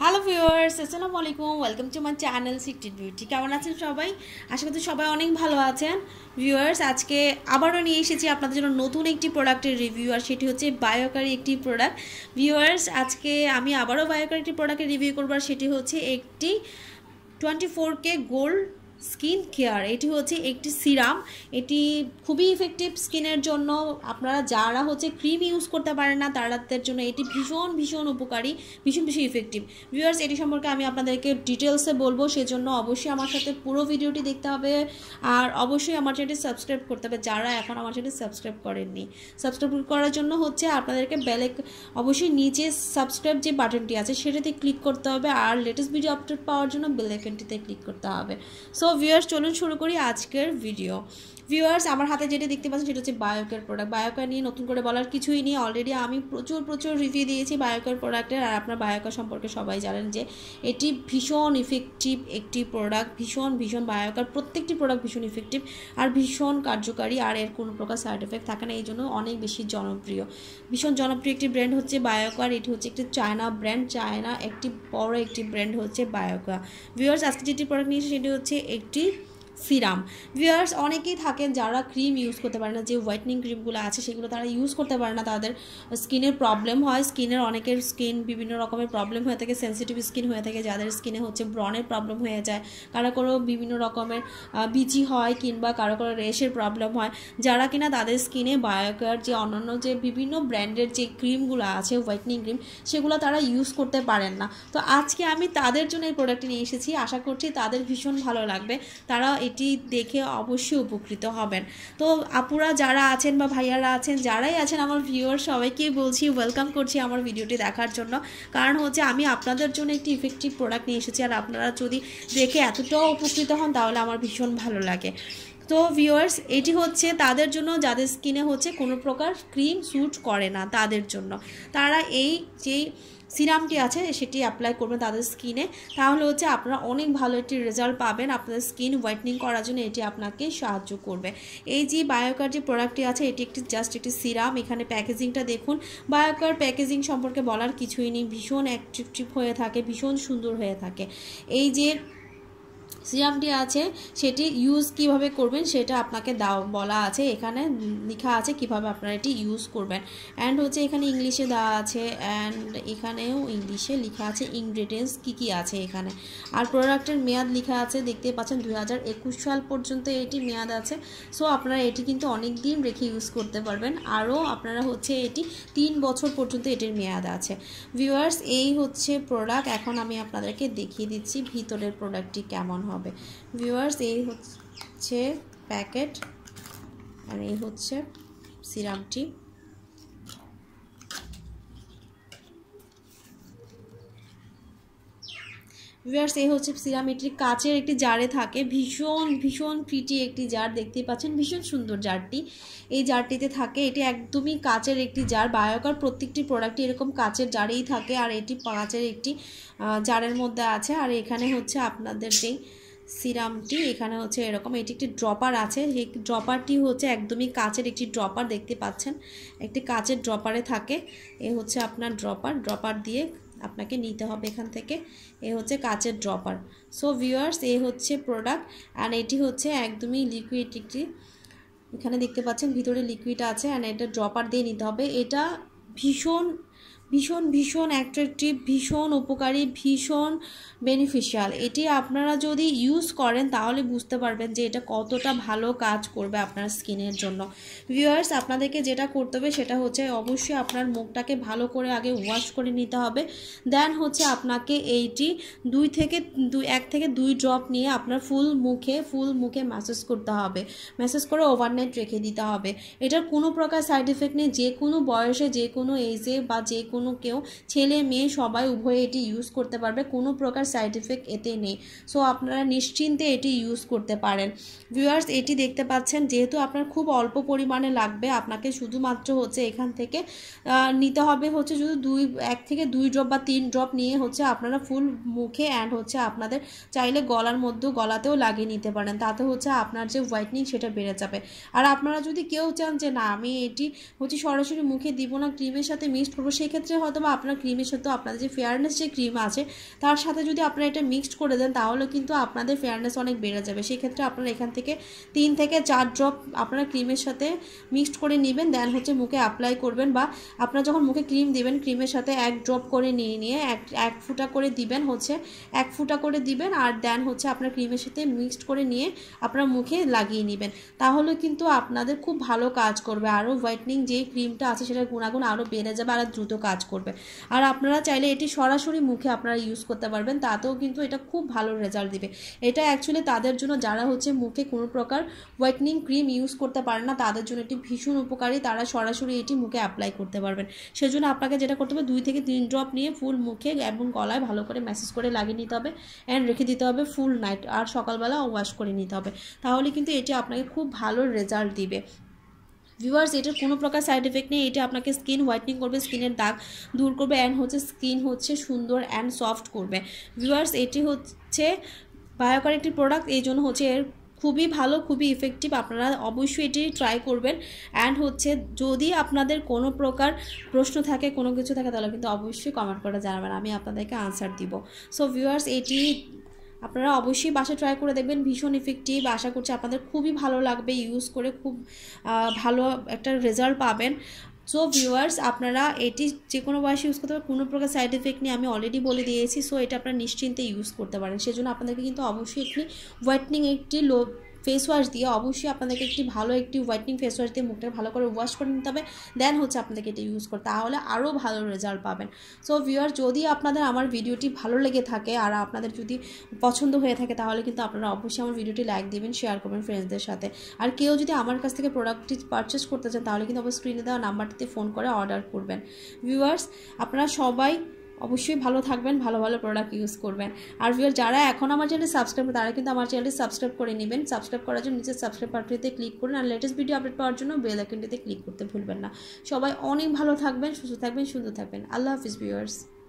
hello viewers আসসালামু আলাইকুম welcome to my channel city beauty কেমন আছেন সবাই আশা করি সবাই অনেক ভালো আছেন ভিউয়ার্স আজকে আবারও নিয়ে এসেছি আপনাদের জন্য নতুন একটি প্রোডাক্টের রিভিউ আর সেটি হচ্ছে বায়োকারি একটি প্রোডাক্ট ভিউয়ার্স আজকে আমি আবারও বায়োকারি একটি প্রোডাক্টের রিভিউ করবো আর সেটি হচ্ছে একটি twenty four K gold skin care এটি হচ্ছে একটি সিরাম এটি খুবই ইফেক্টিভ স্কিনের জন্য আপনারা যারা হচ্ছে ক্রিম ইউজ করতে পারেন না তারাদের জন্য এটি ভীষণ ভীষণ উপকারী ভীষণ ভীষণ ইফেক্টিভ ভিউয়ার্স এটি সম্পর্কে আমি আপনাদেরকে ডিটেলসে বলবো সেজন্য অবশ্যই আমার সাথে পুরো ভিডিওটি দেখতে হবে আর অবশ্যই আমার চ্যানেলটি সাবস্ক্রাইব করতে হবে যারা এখন আমার চ্যানেল সাবস্ক্রাইব করেননি সাবস্ক্রাইব করার জন্য হচ্ছে আপনাদেরকে বেলে অবশ্যই নিচে সাবস্ক্রাইব যে বাটনটি আছে সেটাতে ক্লিক করতে হবে আর লেটেস্ট ভিডিও আপডেট পাওয়ার জন্য বেল ক্লিক করতে হবে সো ভিউয়ার্স চলুন শুরু করি আজকের ভিডিও ভিউয়ার্স আমার হাতে যেটা দেখতে পাচ্ছেন সেটা হচ্ছে বায়োকের প্রোডাক্ট বায়োকার নিয়ে নতুন করে বলার কিছুই নেই অলরেডি আমি প্রচুর প্রচুর রিভিউ দিয়েছি বায়োকার প্রোডাক্টের আর আপনার বায়োকার সম্পর্কে সবাই জানেন যে এটি ভীষণ ইফেক্টিভ একটি প্রোডাক্ট ভীষণ ভীষণ বায়োকার প্রত্যেকটি প্রোডাক্ট ভীষণ ইফেক্টিভ আর ভীষণ কার্যকারী আর এর কোনো প্রকার সাইড এফেক্ট থাকে না এই জন্য অনেক বেশি জনপ্রিয় ভীষণ জনপ্রিয় একটি ব্র্যান্ড হচ্ছে বায়োকার এটি হচ্ছে একটি চায়না ব্র্যান্ড চায়না একটি বড় একটি ব্র্যান্ড হচ্ছে বায়োকা ভিউয়ার্স আজকে যেটি প্রোডাক্ট নিয়েছে সেটি হচ্ছে একটি সিরাম ভিউয়ার্স অনেকেই থাকেন যারা ক্রিম ইউজ করতে পারে না যে হোয়াইটনিং ক্রিমগুলো আছে সেগুলো তারা ইউজ করতে পারে না তাদের স্কিনের প্রবলেম হয় স্কিনের অনেকের স্কিন বিভিন্ন রকমের প্রবলেম হয়ে থাকে সেন্সিটিভ স্কিন হয়ে থাকে যাদের স্কিনে হচ্ছে ব্রনের প্রবলেম হয়ে যায় কারো কারো বিভিন্ন রকমের বিচি হয় কিংবা কারো কারো রেশের প্রবলেম হয় যারা কিনা তাদের স্কিনে বায়োকেয়ার যে অন্যান্য যে বিভিন্ন ব্র্যান্ডের যে ক্রিমগুলো আছে হোয়াইটনিং ক্রিম সেগুলো তারা ইউজ করতে পারেন না তো আজকে আমি তাদের জন্য এই প্রোডাক্টটি নিয়ে এসেছি আশা করছি তাদের ভীষণ ভালো লাগবে তারা এই এটি দেখে অবশ্যই উপকৃত হবেন তো আপুরা যারা আছেন বা ভাইয়ারা আছেন যারাই আছেন আমার ভিউয়ার সবাইকেই বলছি ওয়েলকাম করছি আমার ভিডিওটি দেখার জন্য কারণ হচ্ছে আমি আপনাদের জন্য একটি ইফেক্টিভ প্রোডাক্ট নিয়ে এসেছি আর আপনারা যদি দেখে এতটাও উপকৃত হন তাহলে আমার ভীষণ ভালো লাগে তো ভিউয়ার্স এটি হচ্ছে তাদের জন্য যাদের স্কিনে হচ্ছে কোনো প্রকার ক্রিম স্যুট করে না তাদের জন্য তারা এই যেই সিরামটি আছে সেটি অ্যাপ্লাই করবেন তাদের স্কিনে তাহলে হচ্ছে আপনারা অনেক ভালো একটি রেজাল্ট পাবেন আপনাদের স্কিন হোয়াইটনিং করার জন্য এটি আপনাকে সাহায্য করবে এই যে বায়োকার যে প্রোডাক্টটি আছে এটি একটি জাস্ট একটি সিরাম এখানে প্যাকেজিংটা দেখুন বায়োকার প্যাকেজিং সম্পর্কে বলার কিছুই নেই ভীষণ অ্যাট্রাকটিভ হয়ে থাকে ভীষণ সুন্দর হয়ে থাকে এই যে সিরামটি আছে সেটি ইউজ কিভাবে করবেন সেটা আপনাকে দাও বলা আছে এখানে লেখা আছে কিভাবে আপনারা এটি ইউজ করবেন অ্যান্ড হচ্ছে এখানে ইংলিশে দেওয়া আছে অ্যান্ড এখানেও ইংলিশে লেখা আছে ইনগ্রেডিয়েন্টস কী কী আছে এখানে আর প্রোডাক্টের মেয়াদ লেখা আছে দেখতে পাচ্ছেন দু সাল পর্যন্ত এটি মেয়াদ আছে সো আপনারা এটি কিন্তু অনেক দিন রেখে ইউজ করতে পারবেন আরও আপনারা হচ্ছে এটি তিন বছর পর্যন্ত এটির মেয়াদ আছে ভিউয়ার্স এই হচ্ছে প্রোডাক্ট এখন আমি আপনাদেরকে দেখিয়ে দিচ্ছি ভিতরের প্রোডাক্টটি কেমন হয় হবে ভিউয়ার্স এই হচ্ছে প্যাকেট আর এই হচ্ছে সিরামটি ভিউয়ার্স এই হচ্ছে সিরাম এটি কাঁচের একটি জারে থাকে ভীষণ ভীষণ ফিটি একটি জার দেখতেই পাচ্ছেন ভীষণ সুন্দর জারটি এই জারটিতে থাকে এটি একদমই কাঁচের একটি জার বায়োকার প্রত্যেকটি প্রোডাক্টটি এরকম কাঁচের জারেই থাকে আর এটি পাঁচের একটি জারের মধ্যে আছে আর এখানে হচ্ছে আপনাদের যেই সিরামটি এখানে হচ্ছে এরকম এটি একটি ড্রপার আছে এই ড্রপারটি হচ্ছে একদমই কাচের একটি ড্রপার দেখতে পাচ্ছেন একটি কাচের ড্রপারে থাকে এ হচ্ছে আপনার ড্রপার ড্রপার দিয়ে আপনাকে নিতে হবে এখান থেকে এ হচ্ছে কাচের ড্রপার সো ভিউয়ার্স এ হচ্ছে প্রোডাক্ট অ্যান্ড এটি হচ্ছে একদমই লিকুইড একটি এখানে দেখতে পাচ্ছেন ভিতরে লিকুইড আছে অ্যান্ড এটা ড্রপার দিয়ে নিতে হবে এটা ভীষণ ভীষণ ভীষণ অ্যাট্রাকটিভ ভীষণ উপকারী ভীষণ বেনিফিশিয়াল এটি আপনারা যদি ইউজ করেন তাহলে বুঝতে পারবেন যে এটা কতটা ভালো কাজ করবে আপনার স্কিনের জন্য ভিউয়ার্স আপনাদেরকে যেটা করতে হবে সেটা হচ্ছে অবশ্যই আপনার মুখটাকে ভালো করে আগে ওয়াশ করে নিতে হবে দেন হচ্ছে আপনাকে এইটি দুই থেকে দুই এক থেকে দুই ড্রপ নিয়ে আপনার ফুল মুখে ফুল মুখে ম্যাসেজ করতে হবে ম্যাসেজ করে ওভারনাইট রেখে দিতে হবে এটার কোনো প্রকার সাইড এফেক্ট নেই যে কোনো বয়সে যে কোনো এজে বা যে কোনো কোনো কেউ ছেলে মেয়ে সবাই উভয়ে এটি ইউজ করতে পারবে কোনো প্রকার সাইড এফেক্ট এতে নেই সো আপনারা নিশ্চিন্তে এটি ইউজ করতে পারেন ভিউয়ার্স এটি দেখতে পাচ্ছেন যেহেতু আপনার খুব অল্প পরিমাণে লাগবে আপনাকে শুধুমাত্র হচ্ছে এখান থেকে নিতে হবে হচ্ছে যদি দুই এক থেকে দুই ড্রপ বা তিন ড্রপ নিয়ে হচ্ছে আপনারা ফুল মুখে অ্যান্ড হচ্ছে আপনাদের চাইলে গলার মধ্যে গলাতেও লাগিয়ে নিতে পারেন তাতে হচ্ছে আপনার যে হোয়াইটনিং সেটা বেড়ে যাবে আর আপনারা যদি কেউ চান যে না আমি এটি হচ্ছে সরাসরি মুখে দিব না ক্রিমের সাথে মিক্সড করবো সেক্ষেত্রে ক্ষেত্রে হয়তো বা আপনার ক্রিমের সাথে আপনাদের যে ফেয়ারনেস যে ক্রিম আছে তার সাথে যদি আপনারা এটা মিক্সড করে দেন তাহলে কিন্তু আপনাদের ফেয়ারনেস অনেক বেড়ে যাবে সেক্ষেত্রে আপনারা এখান থেকে তিন থেকে চার ড্রপ আপনারা ক্রিমের সাথে মিক্সড করে নেবেন দেন হচ্ছে মুখে অ্যাপ্লাই করবেন বা আপনারা যখন মুখে ক্রিম দেবেন ক্রিমের সাথে এক ড্রপ করে নিয়ে নিয়ে এক এক ফুটা করে দিবেন হচ্ছে এক ফুটা করে দিবেন আর দেন হচ্ছে আপনার ক্রিমের সাথে মিক্সড করে নিয়ে আপনার মুখে লাগিয়ে নেবেন তাহলে কিন্তু আপনাদের খুব ভালো কাজ করবে আরও হোয়াইটনিং যে ক্রিমটা আছে সেটার গুণাগুণ আরও বেড়ে যাবে আর দ্রুত কাজ করবে আর আপনারা চাইলে এটি সরাসরি মুখে আপনারা ইউজ করতে পারবেন তাতেও কিন্তু এটা খুব ভালো রেজাল্ট দিবে এটা অ্যাকচুয়ালি তাদের জন্য যারা হচ্ছে মুখে কোনো প্রকার হোয়াইটনিং ক্রিম ইউজ করতে পারে না তাদের জন্য এটি ভীষণ উপকারী তারা সরাসরি এটি মুখে অ্যাপ্লাই করতে পারবেন সেজন্য আপনাকে যেটা করতে হবে দুই থেকে তিন ড্রপ নিয়ে ফুল মুখে এবং গলায় ভালো করে ম্যাসেজ করে লাগিয়ে নিতে হবে অ্যান্ড রেখে দিতে হবে ফুল নাইট আর সকালবেলা ওয়াশ করে নিতে হবে তাহলে কিন্তু এটি আপনাকে খুব ভালো রেজাল্ট দিবে ভিউয়ার্স এটার কোনো প্রকার সাইড এফেক্ট নেই এটা আপনাকে স্কিন হোয়াইটনিং করবে স্কিনের দাগ দূর করবে অ্যান্ড হচ্ছে স্কিন হচ্ছে সুন্দর অ্যান্ড সফট করবে ভিউয়ার্স এটি হচ্ছে বায়োকার একটি প্রোডাক্ট এই জন্য হচ্ছে এর খুবই ভালো খুবই ইফেক্টিভ আপনারা অবশ্যই এটি ট্রাই করবেন অ্যান্ড হচ্ছে যদি আপনাদের কোনো প্রকার প্রশ্ন থাকে কোনো কিছু থাকে তাহলে কিন্তু অবশ্যই কমেন্ট করে জানাবেন আমি আপনাদেরকে আনসার দিব সো ভিউয়ার্স এটি আপনারা অবশ্যই বাসা ট্রাই করে দেখবেন ভীষণ ইফেক্টিভ আশা করছি আপনাদের খুবই ভালো লাগবে ইউজ করে খুব ভালো একটা রেজাল্ট পাবেন সো ভিউয়ার্স আপনারা এটি যে কোনো বয়সে ইউজ করতে পারেন কোনো প্রকার সাইড এফেক্ট নিয়ে আমি অলরেডি বলে দিয়েছি সো এটা আপনারা নিশ্চিন্তে ইউজ করতে পারেন সেজন্য আপনাদেরকে কিন্তু অবশ্যই একটি হোয়াইটনিং একটি লো ফেস ওয়াশ দিয়ে অবশ্যই আপনাদেরকে একটি ভালো একটি হোয়াইটনিং ফেস ওয়াশ দিয়ে মুখটা ভালো করে ওয়াশ করে নিতে হবে দেন হচ্ছে আপনাদেরকে এটা ইউজ করতে তাহলে আরও ভালো রেজাল্ট পাবেন সো ভিউয়ার যদি আপনাদের আমার ভিডিওটি ভালো লেগে থাকে আর আপনাদের যদি পছন্দ হয়ে থাকে তাহলে কিন্তু আপনারা অবশ্যই আমার ভিডিওটি লাইক দেবেন শেয়ার করবেন ফ্রেন্ডসদের সাথে আর কেউ যদি আমার কাছ থেকে প্রোডাক্টটি পারচেস করতে চান তাহলে কিন্তু আমার স্ক্রিনে দেওয়া নাম্বারটিতে ফোন করে অর্ডার করবেন ভিউয়ার্স আপনারা সবাই অবশ্যই ভালো থাকবেন ভালো ভালো প্রোডাক্ট ইউজ করবেন আর ভিওর যারা এখন আমার চ্যানেল সাবস্ক্রাইব তারা কিন্তু আমার চ্যানেলটি সাবস্ক্রাইব করে নেবেন সাবস্ক্রাইব করার জন্য নিচে সাবস্ক্রাইব বাটনটিতে ক্লিক করুন আর লেটেস্ট ভিডিও আপডেট পাওয়ার জন্য বেল আইকনটিতে ক্লিক করতে ভুলবেন না সবাই অনেক ভালো থাকবেন সুস্থ থাকবেন সুন্দর থাকবেন আল্লাহ হাফিজ ভিউয়ার্স